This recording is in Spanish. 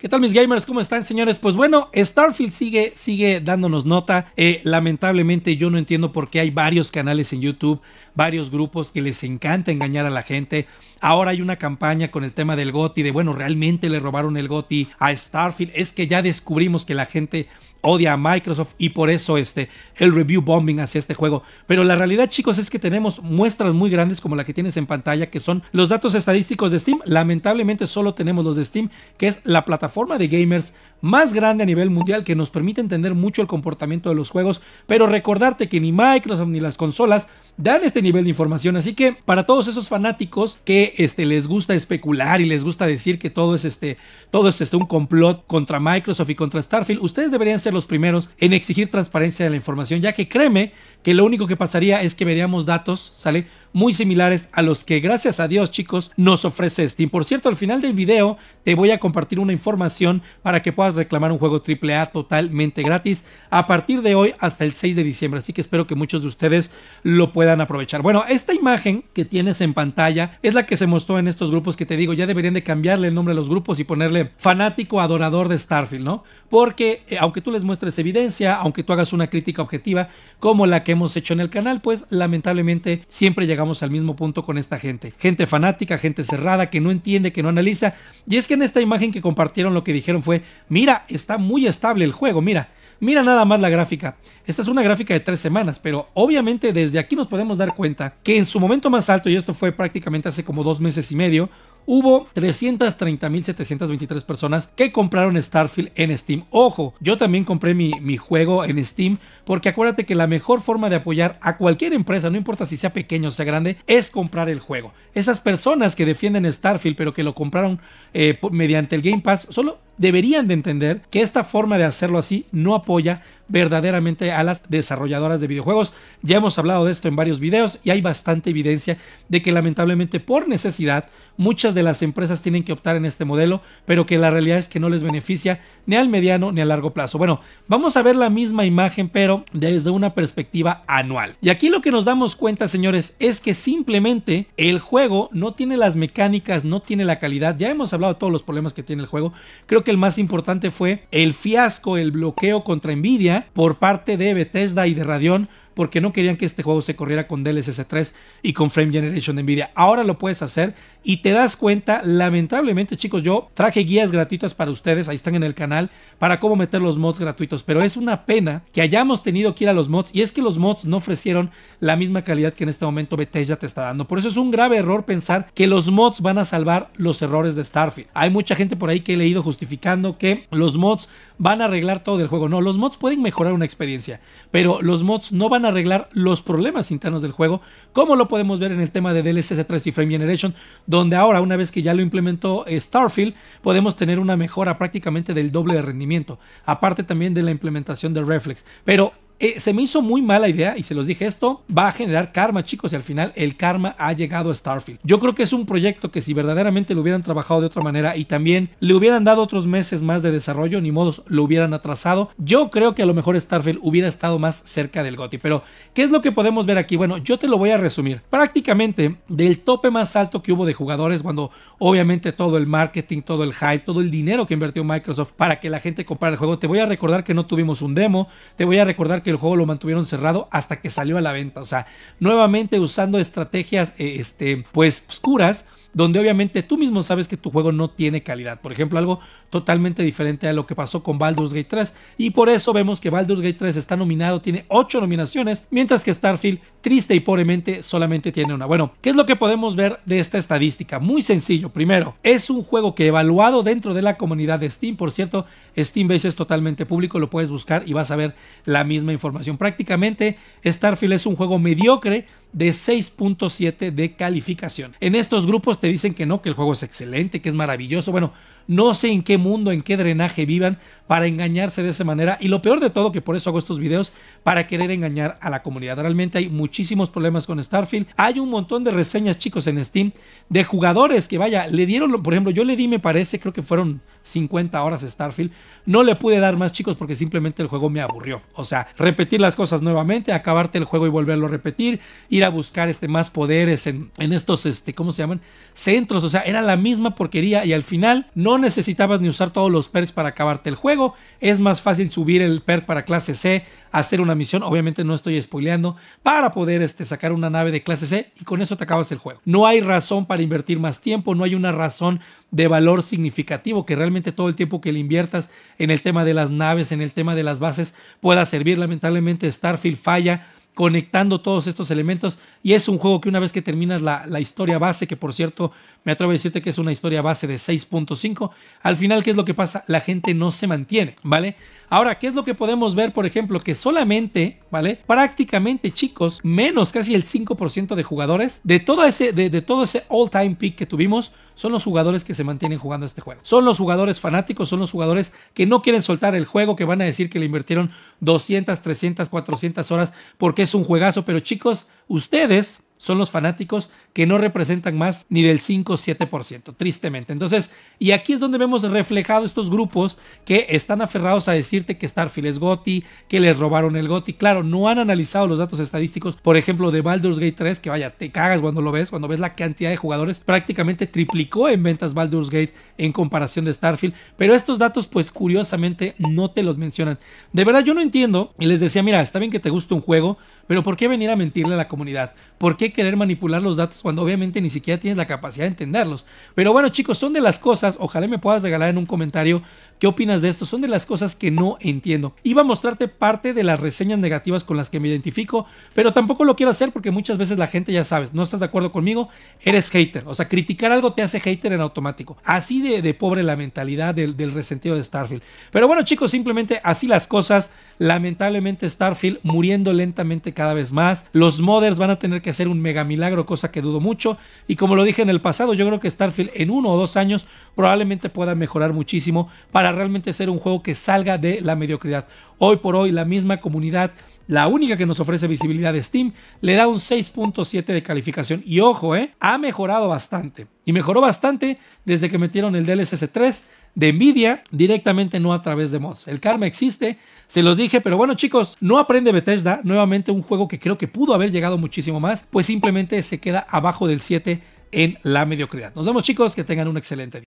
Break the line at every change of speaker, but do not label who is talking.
¿Qué tal mis gamers? ¿Cómo están señores? Pues bueno, Starfield sigue, sigue dándonos nota. Eh, lamentablemente yo no entiendo por qué hay varios canales en YouTube, varios grupos que les encanta engañar a la gente. Ahora hay una campaña con el tema del GOTI, de bueno, realmente le robaron el GOTI a Starfield. Es que ya descubrimos que la gente odia a Microsoft y por eso este, el review bombing hacia este juego. Pero la realidad, chicos, es que tenemos muestras muy grandes como la que tienes en pantalla, que son los datos estadísticos de Steam. Lamentablemente solo tenemos los de Steam, que es la plataforma de gamers más grande a nivel mundial que nos permite entender mucho el comportamiento de los juegos. Pero recordarte que ni Microsoft ni las consolas dan este nivel de información. Así que para todos esos fanáticos que este, les gusta especular y les gusta decir que todo es, este, todo es este, un complot contra Microsoft y contra Starfield, ustedes deberían ser los primeros en exigir transparencia de la información, ya que créeme que lo único que pasaría es que veríamos datos, ¿sale? muy similares a los que gracias a Dios chicos nos ofrece Steam. Por cierto, al final del video te voy a compartir una información para que puedas reclamar un juego AAA totalmente gratis a partir de hoy hasta el 6 de diciembre. Así que espero que muchos de ustedes lo puedan aprovechar. Bueno, esta imagen que tienes en pantalla es la que se mostró en estos grupos que te digo, ya deberían de cambiarle el nombre a los grupos y ponerle fanático adorador de Starfield, ¿no? Porque eh, aunque tú les muestres evidencia, aunque tú hagas una crítica objetiva como la que hemos hecho en el canal, pues lamentablemente siempre llega al mismo punto con esta gente. Gente fanática, gente cerrada, que no entiende, que no analiza. Y es que en esta imagen que compartieron lo que dijeron fue, mira, está muy estable el juego, mira, mira nada más la gráfica. Esta es una gráfica de tres semanas, pero obviamente desde aquí nos podemos dar cuenta que en su momento más alto, y esto fue prácticamente hace como dos meses y medio, hubo 330.723 personas que compraron Starfield en Steam. Ojo, yo también compré mi, mi juego en Steam porque acuérdate que la mejor forma de apoyar a cualquier empresa, no importa si sea pequeño o sea grande, es comprar el juego. Esas personas que defienden Starfield pero que lo compraron eh, mediante el Game Pass, solo deberían de entender que esta forma de hacerlo así no apoya verdaderamente a las desarrolladoras de videojuegos. Ya hemos hablado de esto en varios videos y hay bastante evidencia de que lamentablemente por necesidad muchas de las empresas tienen que optar en este modelo, pero que la realidad es que no les beneficia ni al mediano ni a largo plazo. Bueno, vamos a ver la misma imagen pero desde una perspectiva anual. Y aquí lo que nos damos cuenta, señores, es que simplemente el juego no tiene las mecánicas, no tiene la calidad. Ya hemos hablado de todos los problemas que tiene el juego. Creo que el más importante fue el fiasco, el bloqueo contra Nvidia por parte de Bethesda y de Radión porque no querían que este juego se corriera con DLSS 3 y con Frame Generation de Nvidia. Ahora lo puedes hacer y te das cuenta, lamentablemente chicos, yo traje guías gratuitas para ustedes, ahí están en el canal, para cómo meter los mods gratuitos, pero es una pena que hayamos tenido que ir a los mods y es que los mods no ofrecieron la misma calidad que en este momento Bethesda te está dando. Por eso es un grave error pensar que los mods van a salvar los errores de Starfield. Hay mucha gente por ahí que he leído justificando que los mods van a arreglar todo el juego. No, los mods pueden mejorar una experiencia, pero los mods no van arreglar los problemas internos del juego, como lo podemos ver en el tema de DLSS 3 y Frame Generation, donde ahora, una vez que ya lo implementó eh, Starfield, podemos tener una mejora prácticamente del doble de rendimiento, aparte también de la implementación de Reflex. Pero eh, se me hizo muy mala idea y se los dije esto, va a generar karma, chicos, y al final el karma ha llegado a Starfield. Yo creo que es un proyecto que si verdaderamente lo hubieran trabajado de otra manera y también le hubieran dado otros meses más de desarrollo, ni modos lo hubieran atrasado, yo creo que a lo mejor Starfield hubiera estado más cerca del GOTI. Pero, ¿qué es lo que podemos ver aquí? Bueno, yo te lo voy a resumir. Prácticamente del tope más alto que hubo de jugadores cuando obviamente todo el marketing, todo el hype, todo el dinero que invirtió Microsoft para que la gente comprara el juego, te voy a recordar que no tuvimos un demo, te voy a recordar que el juego lo mantuvieron cerrado hasta que salió a la venta. O sea, nuevamente usando estrategias, eh, este, pues, oscuras donde obviamente tú mismo sabes que tu juego no tiene calidad. Por ejemplo, algo totalmente diferente a lo que pasó con Baldur's Gate 3. Y por eso vemos que Baldur's Gate 3 está nominado, tiene 8 nominaciones, mientras que Starfield, triste y pobremente, solamente tiene una. Bueno, ¿qué es lo que podemos ver de esta estadística? Muy sencillo. Primero, es un juego que evaluado dentro de la comunidad de Steam. Por cierto, Steam Base es totalmente público, lo puedes buscar y vas a ver la misma información. Prácticamente, Starfield es un juego mediocre de 6.7 de calificación. En estos grupos te dicen que no, que el juego es excelente, que es maravilloso. Bueno, no sé en qué mundo, en qué drenaje vivan para engañarse de esa manera. Y lo peor de todo, que por eso hago estos videos, para querer engañar a la comunidad. Realmente hay muchísimos problemas con Starfield. Hay un montón de reseñas, chicos, en Steam de jugadores que, vaya, le dieron, por ejemplo, yo le di, me parece, creo que fueron 50 horas Starfield. No le pude dar más, chicos, porque simplemente el juego me aburrió. O sea, repetir las cosas nuevamente, acabarte el juego y volverlo a repetir. Y a buscar este, más poderes en, en, estos, este, ¿cómo se llaman? Centros, o sea, era la misma porquería y al final no necesitabas ni usar todos los perks para acabarte el juego, es más fácil subir el perk para clase C, hacer una misión, obviamente no estoy spoileando, para poder este, sacar una nave de clase C y con eso te acabas el juego. No hay razón para invertir más tiempo, no hay una razón de valor significativo que realmente todo el tiempo que le inviertas en el tema de las naves, en el tema de las bases, pueda servir. Lamentablemente Starfield falla conectando todos estos elementos. Y es un juego que una vez que terminas la, historia base, que por cierto me atrevo a decirte que es una historia base de 6.5, al final, ¿qué es lo que pasa? La gente no se mantiene, ¿vale? Ahora, ¿qué es lo que podemos ver, por ejemplo? Que solamente, ¿vale? Prácticamente, chicos, menos casi el 5% de jugadores de todo ese, de, de todo ese all-time peak que tuvimos, son los jugadores que se mantienen jugando este juego. Son los jugadores fanáticos, son los jugadores que no quieren soltar el juego, que van a decir que le invirtieron 200, 300, 400 horas porque es un juegazo. Pero chicos, ustedes son los fanáticos que no representan más ni del 5 o 7%, tristemente. Entonces, y aquí es donde vemos reflejado estos grupos que están aferrados a decirte que Starfield es GOTI, que les robaron el GOTI. Claro, no han analizado los datos estadísticos, por ejemplo, de Baldur's Gate 3, que vaya, te cagas cuando lo ves, cuando ves la cantidad de jugadores, prácticamente triplicó en ventas Baldur's Gate en comparación de Starfield, pero estos datos pues curiosamente no te los mencionan. De verdad yo no entiendo, y les decía, mira, está bien que te guste un juego, pero ¿por qué venir a mentirle a la comunidad? ¿Por qué querer manipular los datos cuando obviamente ni siquiera tienes la capacidad de entenderlos? Pero bueno chicos, son de las cosas, ojalá me puedas regalar en un comentario qué opinas de esto, son de las cosas que no entiendo. Iba a mostrarte parte de las reseñas negativas con las que me identifico, pero tampoco lo quiero hacer porque muchas veces la gente ya sabes, no estás de acuerdo conmigo, eres hater. O sea, criticar algo te hace hater en automático. Así de, pobre la mentalidad del, del resentido de Starfield. Pero bueno chicos, simplemente así las cosas. Lamentablemente Starfield muriendo lentamente cada vez más. Los modders van a tener que hacer un mega milagro, cosa que dudo mucho. Y como lo dije en el pasado, yo creo que Starfield en uno o dos años probablemente pueda mejorar muchísimo para realmente ser un juego que salga de la mediocridad. Hoy por hoy la misma comunidad la única que nos ofrece visibilidad de Steam, le da un 6.7 de calificación. Y ojo, eh, ha mejorado bastante. Y mejoró bastante desde que metieron el DLSS 3 de Nvidia directamente, no a través de mods. El karma existe, se los dije, pero bueno chicos, no aprende Bethesda, nuevamente un juego que creo que pudo haber llegado muchísimo más, pues simplemente se queda abajo del 7 en la mediocridad. Nos vemos chicos, que tengan un excelente día.